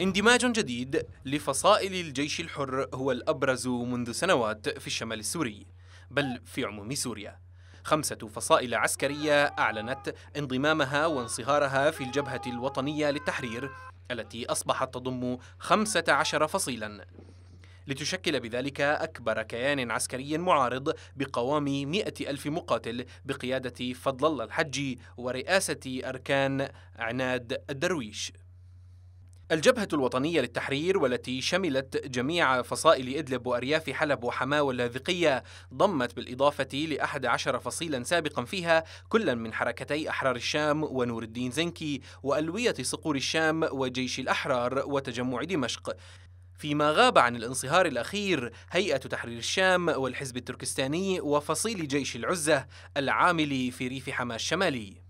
اندماج جديد لفصائل الجيش الحر هو الأبرز منذ سنوات في الشمال السوري بل في عموم سوريا خمسة فصائل عسكرية أعلنت انضمامها وانصهارها في الجبهة الوطنية للتحرير التي أصبحت تضم 15 فصيلا لتشكل بذلك أكبر كيان عسكري معارض بقوام مئة ألف مقاتل بقيادة فضل الله الحجي ورئاسة أركان عناد الدرويش الجبهة الوطنية للتحرير والتي شملت جميع فصائل إدلب وأرياف حلب وحماة واللاذقية ضمت بالإضافة لأحد عشر فصيلا سابقا فيها كلا من حركتي أحرار الشام ونور الدين زنكي وألوية صقور الشام وجيش الأحرار وتجمع دمشق فيما غاب عن الانصهار الأخير هيئة تحرير الشام والحزب التركستاني وفصيل جيش العزة العامل في ريف حماة الشمالي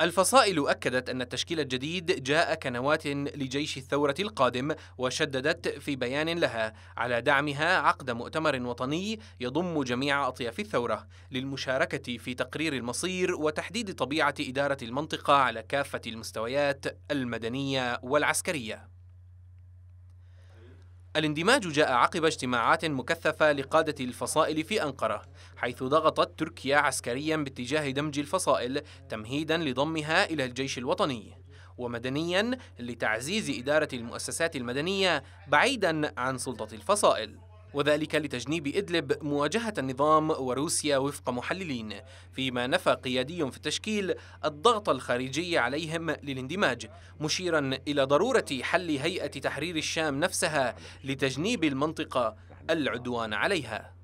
الفصائل أكدت أن التشكيل الجديد جاء كنواة لجيش الثورة القادم وشددت في بيان لها على دعمها عقد مؤتمر وطني يضم جميع أطياف الثورة للمشاركة في تقرير المصير وتحديد طبيعة إدارة المنطقة على كافة المستويات المدنية والعسكرية الاندماج جاء عقب اجتماعات مكثفة لقادة الفصائل في أنقرة، حيث ضغطت تركيا عسكريا باتجاه دمج الفصائل تمهيدا لضمها إلى الجيش الوطني، ومدنيا لتعزيز إدارة المؤسسات المدنية بعيدا عن سلطة الفصائل. وذلك لتجنيب إدلب مواجهة النظام وروسيا وفق محللين فيما نفى قيادي في التشكيل الضغط الخارجي عليهم للاندماج مشيرا إلى ضرورة حل هيئة تحرير الشام نفسها لتجنيب المنطقة العدوان عليها